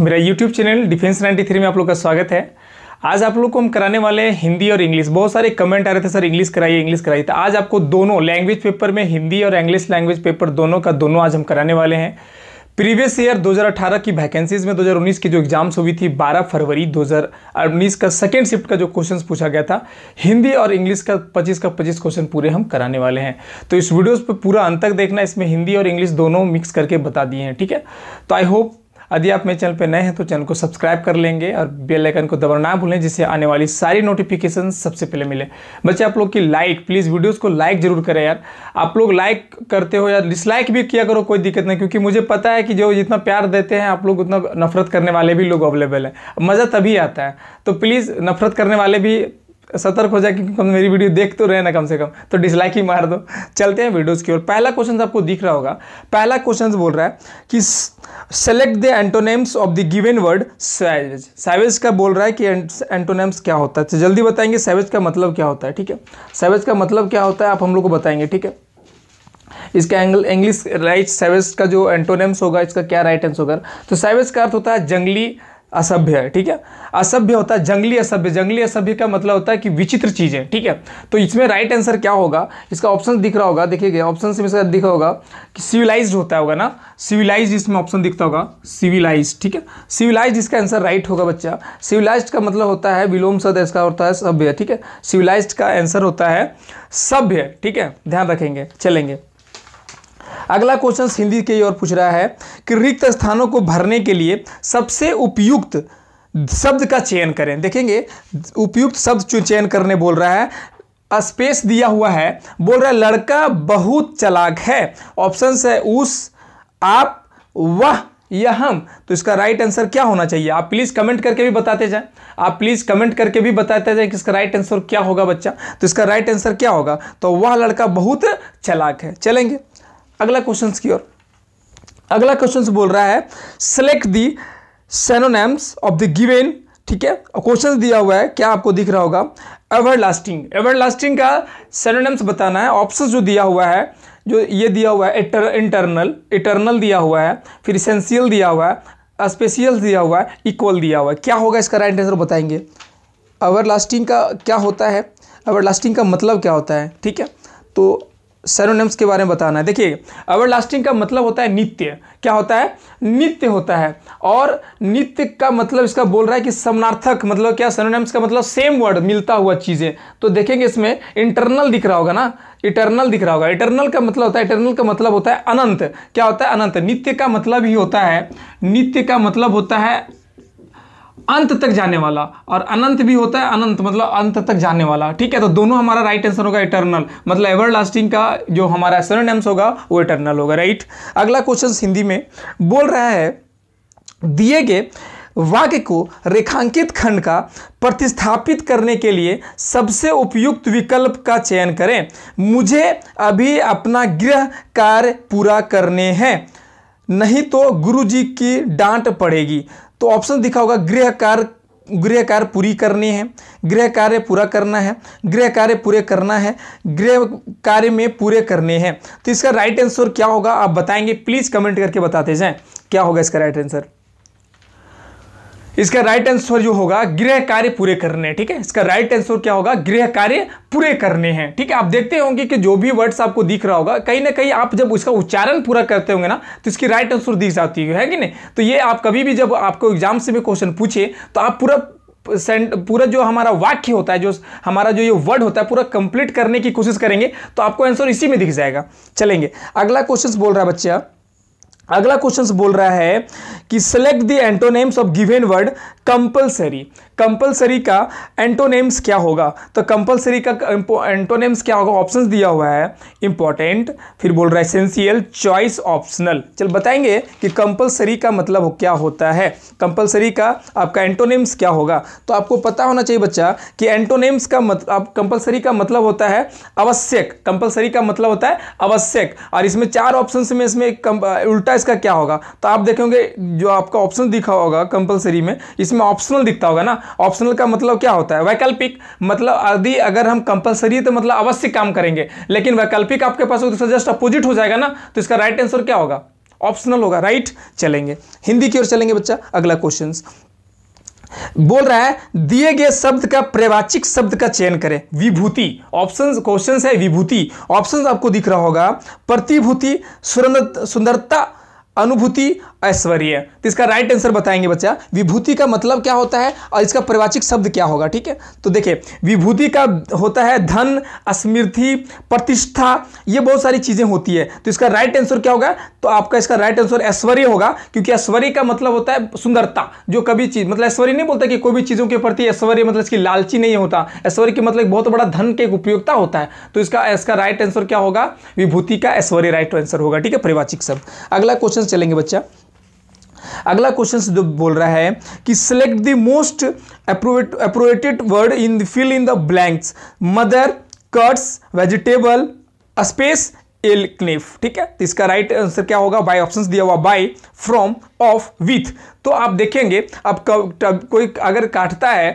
मेरा YouTube channel defence 93 में आप लोग का स्वागत है आज आप लोग को हम कराने वाले हैं हिंदी और इंग्लिश बहुत सारे कमेंट आ रहे थे सर इंग्लिश कराइए इंग्लिश कराइए तो आज आपको दोनों लैंग्वेज पेपर में हिंदी और इंग्लिश लैंग्वेज पेपर दोनों का दोनों आज हम कराने वाले हैं प्रीवियस ईयर 2018 की वैकेंसीज में 2019 की जो एग्जाम्स हुई थी 12 फरवरी 2019 का सेकेंड शिफ्ट का जो क्वेश्चन पूछा गया था हिंदी और इंग्लिश का 25 का 25 क्वेश्चन पूरे हम कराने वाले हैं तो इस वीडियोस पे पूरा अंत तक देखना इसमें हिंदी और इंग्लिश दोनों मिक्स करके बता दिए हैं ठीक है तो आई होप यदि आप मेरे चैनल पर नए हैं तो चैनल को सब्सक्राइब कर लेंगे और बेल आइकन को दबाना भूलें जिससे आने वाली सारी नोटिफिकेशन सबसे पहले मिले बच्चे आप लोग की लाइक प्लीज़ वीडियोज़ को लाइक जरूर करें यार आप लोग लाइक करते हो या डिसलाइक भी किया करो कोई दिक्कत नहीं क्योंकि मुझे पता है कि जो जितना प्यार देते हैं आप लोग उतना नफरत करने वाले भी लोग अवेलेबल हैं मज़ा तभी आता है तो प्लीज़ नफरत करने वाले भी सतर्क हो जाए क्योंकि कम मेरी वीडियो देख तो रहे ना कम से कम तो डिसलाइक ही मार दो चलते हैं वीडियोज़ की ओर पहला क्वेश्चन आपको दिख रहा होगा पहला क्वेश्चन बोल रहा है कि select the antonyms of the given word savage savage का बोल रहा है कि एंटोनेम्स क्या होता है तो जल्दी बताएंगे सैवेज का मतलब क्या होता है ठीक है सैवेज का मतलब क्या होता है आप हम लोग को बताएंगे ठीक है इसका एंगल इंग्लिश राइट सैवेज का जो एंटोनेम्स होगा इसका क्या राइट आंसर होगा तो सैवेज का अर्थ होता है जंगली असभ्य है ठीक है असभ्य होता है जंगली असभ्य जंगली असभ्य का मतलब होता है कि विचित्र चीज़ें ठीक है तो इसमें राइट आंसर क्या होगा इसका ऑप्शन दिख रहा होगा देखिएगा ऑप्शन से दिख दिखा होगा कि सिविलाइज होता होगा ना सिविलाइज इसमें ऑप्शन दिखता होगा सिविलाइज ठीक है सिविलाइज इसका आंसर राइट होगा बच्चा सिविलाइज का मतलब होता है विलोम सद इसका होता है सभ्य ठीक है सिविलाइज का आंसर होता है सभ्य ठीक है ध्यान रखेंगे चलेंगे अगला क्वेश्चन हिंदी के और पूछ रहा है कि रिक्त स्थानों को भरने के लिए सबसे उपयुक्त शब्द का चयन करें देखेंगे उपयुक्त शब्द चयन करने बोल रहा है स्पेस दिया हुआ है बोल रहा है लड़का बहुत चलाक है ऑप्शन है उस आप वह या हम तो इसका राइट आंसर क्या होना चाहिए आप प्लीज़ कमेंट करके भी बताते जाएं आप प्लीज़ कमेंट करके भी बताते जाएं कि इसका राइट आंसर क्या होगा बच्चा तो इसका राइट आंसर क्या होगा तो वह लड़का बहुत चलाक है चलेंगे अगला क्वेश्चन की ओर अगला क्वेश्चन बोल रहा है select the synonyms of the given ठीक है क्वेश्चन दिया हुआ है क्या आपको दिख रहा होगा एवर लास्टिंग एवर लास्टिंग का सेनोनेम्स बताना है ऑप्शन जो दिया हुआ है जो ये दिया हुआ है इटर, इंटरनल इटरनल दिया हुआ है फिर इसेंशियल दिया हुआ है स्पेशियल दिया हुआ है इक्वल दिया हुआ है क्या होगा इसका राइट आंसर बताएंगे अवर लास्टिंग का क्या होता है एवर लास्टिंग का मतलब क्या होता है ठीक है तो सेरोनिम्स के बारे में बताना है देखिए अवर लास्टिंग का मतलब होता है नित्य क्या होता है नित्य होता है और नित्य का मतलब इसका बोल रहा है कि समनार्थक मतलब क्या सेरोनिम्स का मतलब सेम वर्ड मिलता हुआ चीज़ें तो देखेंगे इसमें इंटरनल दिख रहा होगा ना इटर्नल दिख रहा होगा इटर्नल का मतलब होता है इटर्नल का मतलब होता है अनंत क्या होता है अनंत नित्य का मतलब ही होता है नित्य का मतलब होता है अंत तक जाने वाला और अनंत भी होता है अनंत मतलब अंत तक जाने वाला ठीक है तो दोनों हमारा राइट आंसर होगा इटर्नल मतलब एवर लास्टिंग का जो हमारा सरनेम्स होगा वो इटर्नल होगा राइट अगला क्वेश्चन हिंदी में बोल रहा है दिए गए वाक्य को रेखांकित खंड का प्रतिस्थापित करने के लिए सबसे उपयुक्त विकल्प का चयन करें मुझे अभी अपना गृह कार्य पूरा करने हैं नहीं तो गुरुजी की डांट पड़ेगी तो ऑप्शन दिखा होगा गृह कार्य गृह कार्य पूरी करने हैं गृह कार्य पूरा करना है गृह कार्य पूरे करना है गृह कार्य में पूरे करने हैं तो इसका राइट आंसर क्या होगा आप बताएंगे प्लीज़ कमेंट करके बताते जाए क्या होगा इसका राइट आंसर इसका राइट आंसर जो होगा गृह कार्य पूरे करने ठीक है इसका राइट आंसर क्या होगा गृह कार्य पूरे करने हैं ठीक है आप देखते होंगे कि जो भी वर्ड्स आपको दिख रहा होगा कहीं ना कहीं आप जब उसका उच्चारण पूरा करते होंगे ना तो इसकी राइट आंसर दिख जाती है, है कि नहीं तो ये आप कभी भी जब आपको एग्जाम से भी क्वेश्चन पूछे तो आप पूरा पूरा जो हमारा वाक्य होता है जो हमारा जो ये वर्ड होता है पूरा कंप्लीट करने की कोशिश करेंगे तो आपको आंसर इसी में दिख जाएगा चलेंगे अगला क्वेश्चन बोल रहा है बच्चा अगला क्वेश्चन बोल रहा है कि select the antonyms of given word compulsory compulsory का एंटोनेम्स क्या होगा तो कंपलसरी का एंटोनेम्स क्या होगा ऑप्शंस दिया हुआ है इंपॉर्टेंट फिर बोल रहा है एसेंशियल चॉइस ऑप्शनल चल बताएंगे कि कंपलसरी का मतलब क्या होता है कंपलसरी का आपका एंटोनेम्स क्या होगा तो आपको पता होना चाहिए बच्चा कि एंटोनेम्स का मतलब कंपलसरी का मतलब होता है आवश्यक कंपलसरी का मतलब होता है आवश्यक और इसमें चार ऑप्शन में इसमें उल्टा इसका क्या होगा तो आप देखेंगे जो आपका ऑप्शन दिखा होगा कंपलसरी में इसमें ऑप्शनल दिखता होगा ना ऑप्शनल का मतलब क्या होता है वैकल्पिक मतलब यदि अगर हम कंपलसरी तो मतलब अवश्य काम करेंगे लेकिन वैकल्पिक आपके पास होगा तो जस्ट अपोजिट हो जाएगा ना तो इसका राइट आंसर क्या होगा ऑप्शनल होगा राइट चलेंगे हिंदी की ओर चलेंगे बच्चा अगला क्वेश्चन बोल रहा है दिए गए शब्द का प्रवाचिक शब्द का चयन करें विभूति ऑप्शन क्वेश्चन है विभूति ऑप्शन आपको दिख रहा होगा प्रतिभूति सुंदरता अनुभूति ऐश्वर्य तो इसका राइट आंसर बताएंगे बच्चा विभूति का मतलब क्या होता है और इसका परिवाचिक शब्द क्या होगा ठीक है तो देखिए विभूति का होता है धन स्मृति प्रतिष्ठा ये बहुत सारी चीज़ें होती है तो इसका राइट आंसर क्या होगा तो आपका इसका राइट आंसर ऐश्वर्य होगा क्योंकि ऐश्वर्य का मतलब होता है सुंदरता जो कभी चीज़ मतलब ऐश्वर्य नहीं बोलता कि कोई भी चीज़ों के प्रति ऐश्वर्य मतलब इसकी लालची नहीं होता ऐश्वर्य के मतलब बहुत बड़ा धन के उपयोगता होता है तो इसका इसका राइट आंसर क्या होगा विभूति का ऐश्वर्य राइट आंसर होगा ठीक है परिवाचिक शब्द अगला क्वेश्चन क्वेश्चन चलेंगे बच्चा अगला क्वेश्चन जो बोल रहा है कि select the most appropriate word in fill in the blanks mother cuts vegetable space L cliff ठीक है तो इसका राइट right आंसर क्या होगा बाय ऑप्शंस दिया हुआ बाय फ्रॉम ऑफ विथ तो आप देखेंगे अब कोई अगर काटता है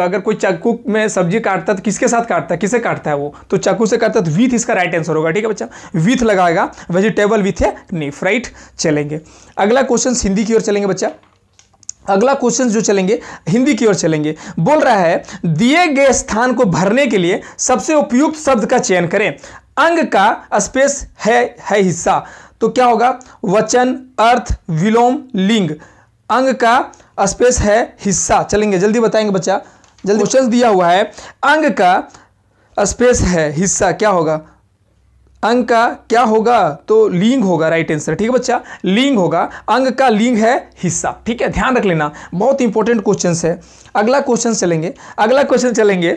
अगर कोई चाकू में सब्जी काटता तो किसके साथ काटता है किसे काटता है वो तो चाकू से काटता है तो विथ इसका राइट आंसर होगा ठीक है बच्चा विथ लगाएगा वेजिटेबल विथ है नीफ राइट चलेंगे अगला क्वेश्चन हिंदी की ओर चलेंगे बच्चा अगला क्वेश्चन जो चलेंगे हिंदी की ओर चलेंगे बोल रहा है दिए गए स्थान को भरने के लिए सबसे उपयुक्त शब्द का चयन करें अंग का स्पेस है है हिस्सा तो क्या होगा वचन अर्थ विलोम लिंग अंग का स्पेस है हिस्सा चलेंगे जल्दी बताएंगे बच्चा जल्दी क्वेश्चन दिया हुआ है अंग का स्पेस है हिस्सा क्या होगा अंग का क्या होगा तो लिंग होगा राइट आंसर ठीक है बच्चा लिंग होगा अंग का लिंग है हिस्सा ठीक है ध्यान रख लेना बहुत इंपॉर्टेंट क्वेश्चन है अगला क्वेश्चन चलेंगे अगला क्वेश्चन चलेंगे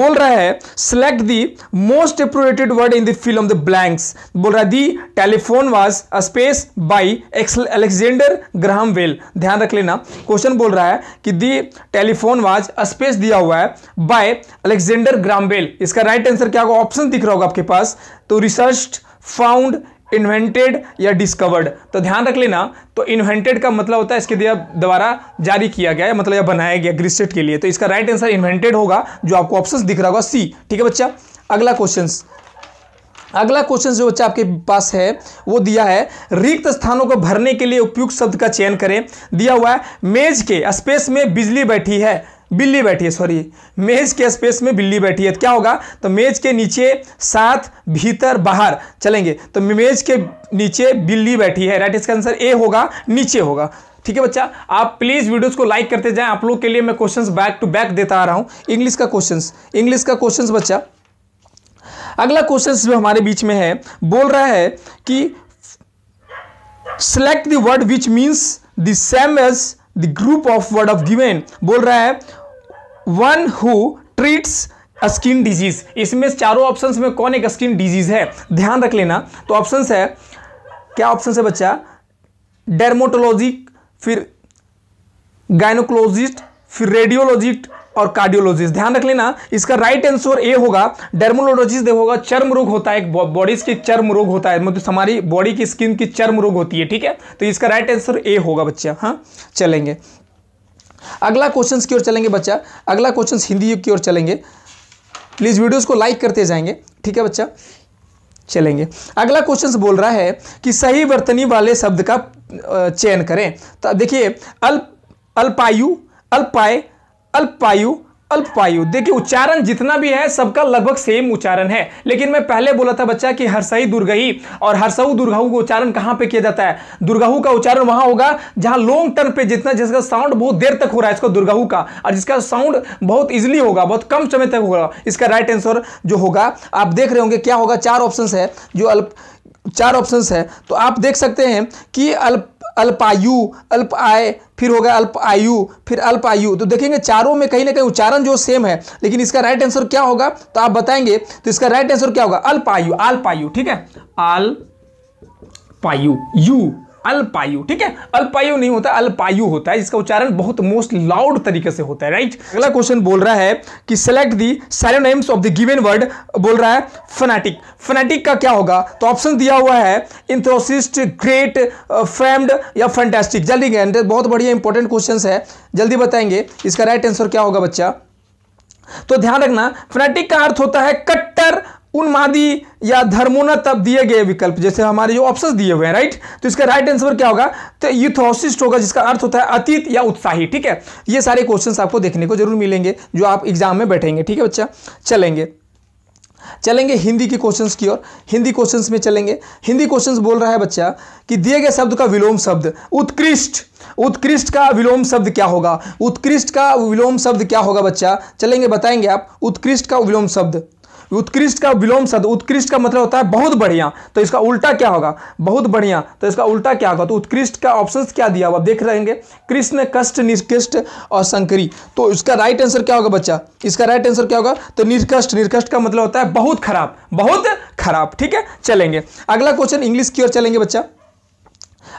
बोल रहा है select the most appropriated word in the of the blanks बोल रहा है the telephone was a space by Alexander Graham Bell ध्यान रख लेना क्वेश्चन बोल रहा है कि the telephone was a space दिया हुआ है बाय अलेक्जेंडर ग्रामवेल इसका राइट आंसर क्या होगा ऑप्शन दिख रहा होगा आपके पास तो रिसर्च फाउंड इन्वेंटेड या डिस्कवर्ड तो ध्यान रख लेना तो इन्वेंटेड का मतलब होता है इसके द्वारा जारी किया गया है मतलब या बनाया गया ग्रिस्टेट के लिए तो इसका राइट आंसर इन्वेंटेड होगा जो आपको ऑप्शन दिख रहा होगा सी ठीक है बच्चा अगला क्वेश्चन अगला क्वेश्चन जो बच्चा आपके पास है वो दिया है रिक्त स्थानों को भरने के लिए उपयुक्त शब्द का चयन करें दिया हुआ है मेज के स्पेस में बिजली बैठी है बिल्ली बैठी है सॉरी मेज के स्पेस में बिल्ली बैठी है तो क्या होगा तो मेज के नीचे सात भीतर बाहर चलेंगे तो मेज के नीचे बिल्ली बैठी है राइट इसका आंसर ए होगा नीचे होगा ठीक है बच्चा आप प्लीज़ वीडियोस को लाइक करते जाएं आप लोग के लिए मैं क्वेश्चंस बैक टू बैक देता आ रहा हूं इंग्लिश का क्वेश्चन इंग्लिश का क्वेश्चन बच्चा अगला क्वेश्चन जो हमारे बीच में है बोल रहा है कि select the word which means the the the group of word of given बोल रहा है one who treats skin disease इसमें चारों ऑप्शन में कौन एक स्किन डिजीज है ध्यान रख लेना तो ऑप्शन है क्या ऑप्शन है बच्चा डर्मोटोलॉजी फिर गायनोकोलॉजिस्ट फिर रेडियोलॉजिस्ट और कार्डियोलॉजिस्ट ध्यान रख लेना इसका राइट आंसर ए होगा डर्मोलोलॉजिस्ट होगा चर्म रोग होता है बॉडीज की चर्म रोग होता है मतलब हमारी बॉडी की स्किन की चर्म रोग होती है ठीक है तो इसका राइट आंसर ए होगा बच्चा हाँ चलेंगे अगला क्वेश्चन की ओर चलेंगे बच्चा अगला क्वेश्चन हिंदी की ओर चलेंगे प्लीज़ वीडियोस को लाइक करते जाएंगे ठीक है बच्चा चलेंगे अगला क्वेश्चन बोल रहा है कि सही वर्तनी वाले शब्द का चयन करें तो देखिए अल्प अल्पायु अल्पाय अल्पायु अल्पायु देखिए उच्चारण जितना भी है सबका लगभग सेम उच्चारण है लेकिन मैं पहले बोला था बच्चा कि हर्षई दुर्गही और हर्षऊ दुर्गहु का उच्चारण कहाँ पे किया जाता है दुर्गहु का उच्चारण वहां होगा जहां लॉन्ग टर्म पे जितना जिसका साउंड बहुत देर तक हो रहा है इसको दुर्गहु का और जिसका साउंड बहुत इजिली होगा बहुत कम समय तक होगा इसका राइट आंसर जो होगा आप देख रहे होंगे क्या होगा चार ऑप्शन है जो अल्प चार ऑप्शन है तो आप देख सकते हैं कि अल्प अल्पायु अल्प आय फिर होगा अल्प आयु फिर अल्प आयु तो देखेंगे चारों में कहीं ना कहीं उच्चारण जो सेम है लेकिन इसका राइट आंसर क्या होगा तो आप बताएंगे तो इसका राइट आंसर क्या होगा अल्पायु अल्पायु ठीक है अल्पायु यू अल्पायु ठीक है अल्पायु नहीं होता अल्पायु होता है इसका उच्चारण बहुत मोस्ट लाउड तरीके से होता है राइट अगला क्वेश्चन बोल रहा है कि select the synonyms of the given word बोल रहा है फनेटिक फनेटिक का क्या होगा तो ऑप्शन दिया हुआ है इंथ्रोसिस्ट ग्रेट फ्रेम्ड या फंटेस्टिक जल्दी गए बहुत बढ़िया इंपॉर्टेंट क्वेश्चन है जल्दी बताएंगे इसका राइट आंसर क्या होगा बच्चा तो ध्यान रखना फनेटिक का अर्थ होता है कट्टर उन्मादी या धर्मोन्नत तब दिए गए विकल्प जैसे हमारे जो ऑप्शन दिए हुए हैं राइट तो इसका राइट आंसर क्या होगा तो यूथोसिस्ट होगा जिसका अर्थ होता है अतीत या उत्साही ठीक है ये सारे क्वेश्चन आपको देखने को जरूर मिलेंगे जो आप एग्जाम में बैठेंगे ठीक है बच्चा चलेंगे चलेंगे हिंदी के क्वेश्चंस की ओर हिंदी क्वेश्चंस में चलेंगे हिंदी क्वेश्चंस बोल रहा है बच्चा कि दिए गए शब्द का विलोम शब्द उत्कृष्ट उत्कृष्ट का विलोम शब्द क्या होगा उत्कृष्ट का विलोम शब्द क्या होगा बच्चा चलेंगे बताएंगे आप उत्कृष्ट का विलोम शब्द उत्कृष्ट का विलोम शब्द उत्कृष्ट का मतलब होता है बहुत बढ़िया तो इसका उल्टा क्या होगा बहुत बढ़िया तो इसका उल्टा क्या होगा तो उत्कृष्ट का ऑप्शन क्या दिया हुआ देख रहेंगे कृष्ण कष्ट निष्कृष्ट और संकरी तो इसका राइट आंसर क्या होगा बच्चा इसका राइट आंसर क्या होगा तो निष्कष्ट निष्कष्ट का मतलब होता है बहुत खराब बहुत खराब ठीक है चलेंगे अगला क्वेश्चन इंग्लिश की ओर चलेंगे बच्चा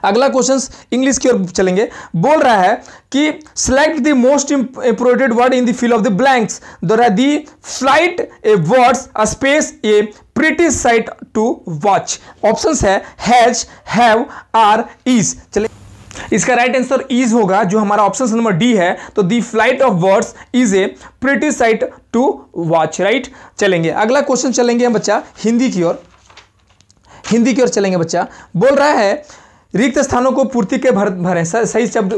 अगला क्वेश्चन इंग्लिश की ओर चलेंगे बोल रहा है कि select the most imported word in the fill of the blanks the the flight a words a space a pretty sight to watch option है हैज हैव आर इज चले इसका राइट आंसर इज होगा जो हमारा option number D है तो the flight of words is a pretty sight to watch right चलेंगे अगला क्वेश्चन चलेंगे हम बच्चा हिंदी की ओर हिंदी की ओर चलेंगे बच्चा बोल रहा है रिक्त स्थानों को पूर्ति के भर भरे सही शब्द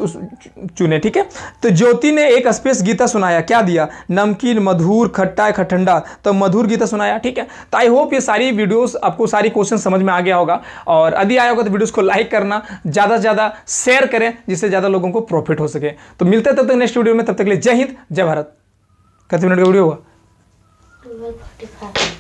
चुने ठीक है तो ज्योति ने एक स्पेस गीता सुनाया क्या दिया नमकीन मधुर खट्टा खटंडा तो मधुर गीता सुनाया ठीक है तो आई होप ये सारी वीडियोस आपको सारी क्वेश्चन समझ में आ गया होगा और यदि आया होगा तो वीडियोस को लाइक करना ज़्यादा से ज़्यादा शेयर करें जिससे ज़्यादा लोगों को प्रॉफिट हो सके तो मिलते तब तक नेक्स्ट वीडियो में तब तक के लिए जय हिंद जय भारत कितने मिनट का वीडियो हुआ